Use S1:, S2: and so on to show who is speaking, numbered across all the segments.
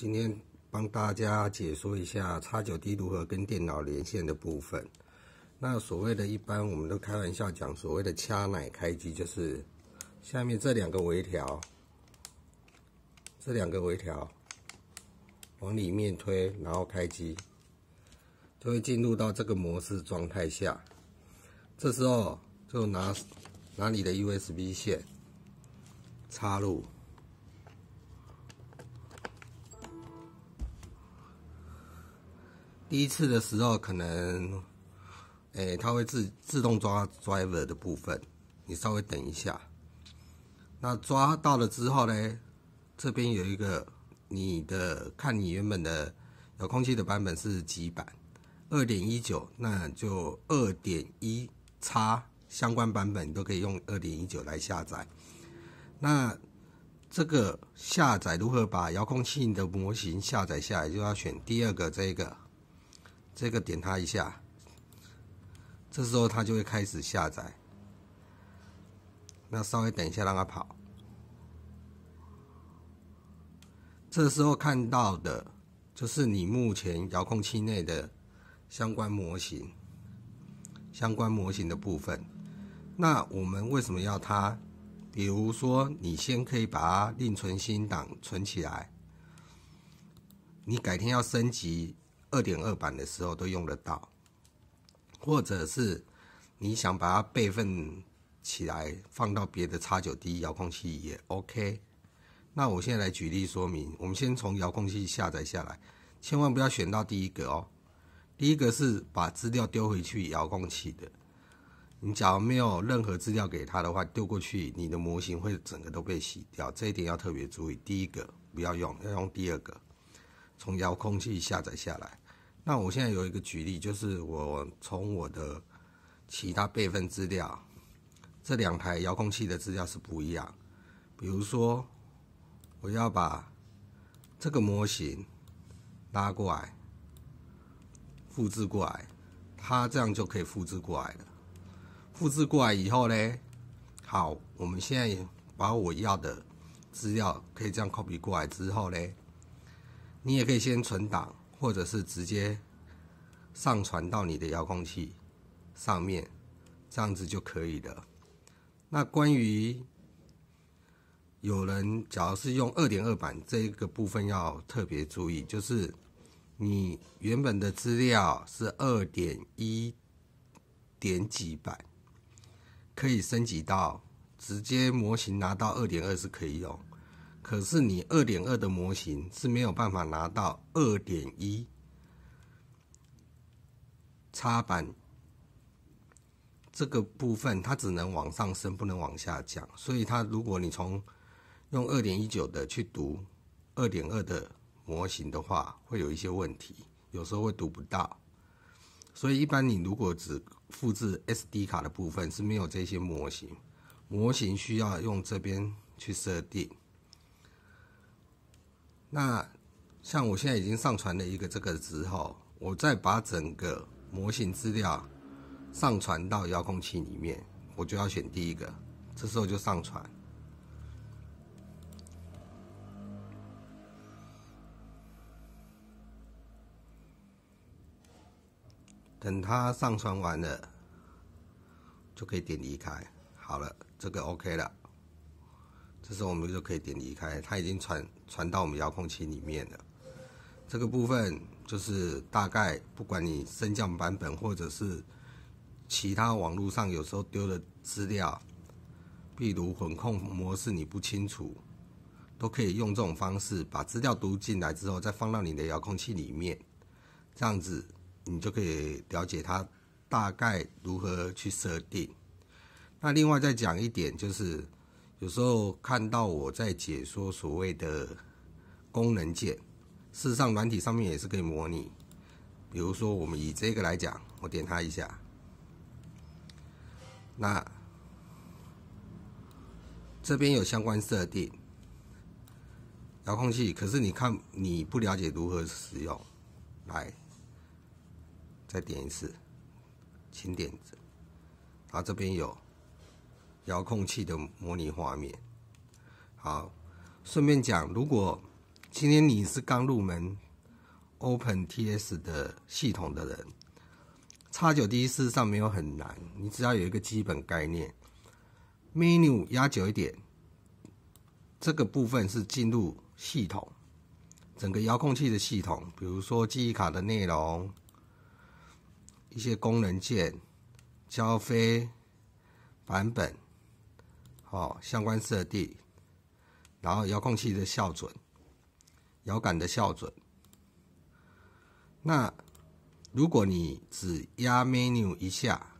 S1: 今天帮大家解说一下叉九 D 如何跟电脑连线的部分。那所谓的一般，我们都开玩笑讲所谓的掐奶开机，就是下面这两个微调，这两个微调往里面推，然后开机，就会进入到这个模式状态下。这时候就拿拿你的 USB 线插入。第一次的时候，可能，诶，它会自自动抓 driver 的部分，你稍微等一下。那抓到了之后呢，这边有一个你的看你原本的遥控器的版本是几版？二点一九，那就二点一叉相关版本都可以用二点一九来下载。那这个下载如何把遥控器的模型下载下来，就要选第二个这个。这个点它一下，这时候它就会开始下载。那稍微等一下，让它跑。这时候看到的就是你目前遥控器内的相关模型、相关模型的部分。那我们为什么要它？比如说，你先可以把它另存新档存起来，你改天要升级。二点二版的时候都用得到，或者是你想把它备份起来，放到别的叉九 D 遥控器也 OK。那我现在来举例说明，我们先从遥控器下载下来，千万不要选到第一个哦。第一个是把资料丢回去遥控器的，你假如没有任何资料给他的话，丢过去你的模型会整个都被洗掉，这一点要特别注意。第一个不要用，要用第二个，从遥控器下载下来。那我现在有一个举例，就是我从我的其他备份资料，这两台遥控器的资料是不一样。比如说，我要把这个模型拉过来，复制过来，它这样就可以复制过来了。复制过来以后呢，好，我们现在把我要的资料可以这样 copy 过来之后呢，你也可以先存档。或者是直接上传到你的遥控器上面，这样子就可以了。那关于有人，只要是用二点二版这一个部分要特别注意，就是你原本的资料是二点一点几版，可以升级到直接模型拿到二点二是可以用。可是你二点二的模型是没有办法拿到二点一插板这个部分，它只能往上升，不能往下降。所以它如果你从用二点一九的去读二点二的模型的话，会有一些问题，有时候会读不到。所以一般你如果只复制 SD 卡的部分是没有这些模型，模型需要用这边去设定。那像我现在已经上传了一个这个之后，我再把整个模型资料上传到遥控器里面，我就要选第一个，这时候就上传。等它上传完了，就可以点离开。好了，这个 OK 了。这时候我们就可以点离开，它已经传传到我们遥控器里面了。这个部分就是大概，不管你升降版本或者是其他网络上有时候丢的资料，譬如混控模式你不清楚，都可以用这种方式把资料读进来之后，再放到你的遥控器里面。这样子你就可以了解它大概如何去设定。那另外再讲一点就是。有时候看到我在解说所谓的功能键，事实上软体上面也是可以模拟。比如说，我们以这个来讲，我点它一下，那这边有相关设定遥控器，可是你看你不了解如何使用，来再点一次，轻点然后这边有。遥控器的模拟画面。好，顺便讲，如果今天你是刚入门 OpenTS 的系统的人，叉九 D 实上没有很难，你只要有一个基本概念。Menu 压久一点，这个部分是进入系统，整个遥控器的系统，比如说记忆卡的内容，一些功能键、交飞版本。哦，相关设定，然后遥控器的校准，遥感的校准。那如果你只压 menu 一下，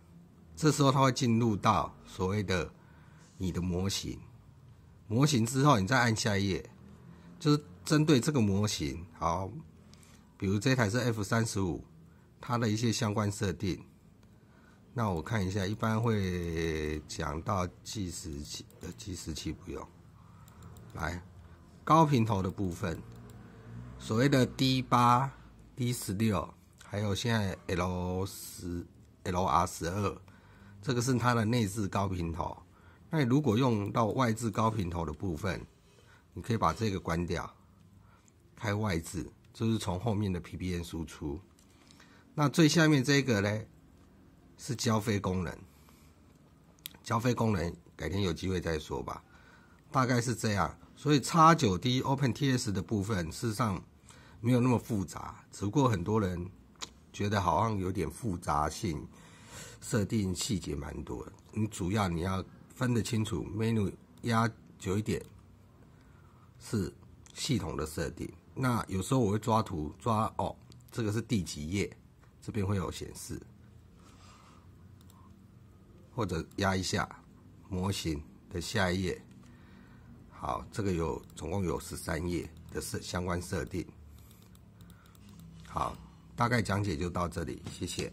S1: 这时候它会进入到所谓的你的模型，模型之后你再按下一页，就是针对这个模型。好，比如这台是 F 三十五，它的一些相关设定。那我看一下，一般会讲到计时器，呃，计时器不用。来，高频头的部分，所谓的 D 八、D 十六，还有现在 L 十、L R 十二，这个是它的内置高频头。那如果用到外置高频头的部分，你可以把这个关掉，开外置，就是从后面的 P b N 输出。那最下面这个呢？是交费功能，交费功能改天有机会再说吧，大概是这样。所以叉九 D Open TS 的部分，事实上没有那么复杂，只不过很多人觉得好像有点复杂性，设定细节蛮多。你主要你要分得清楚，menu 压久一点是系统的设定。那有时候我会抓图抓哦，这个是第几页，这边会有显示。或者压一下模型的下一页。好，这个有总共有十三页的设相关设定。好，大概讲解就到这里，谢谢。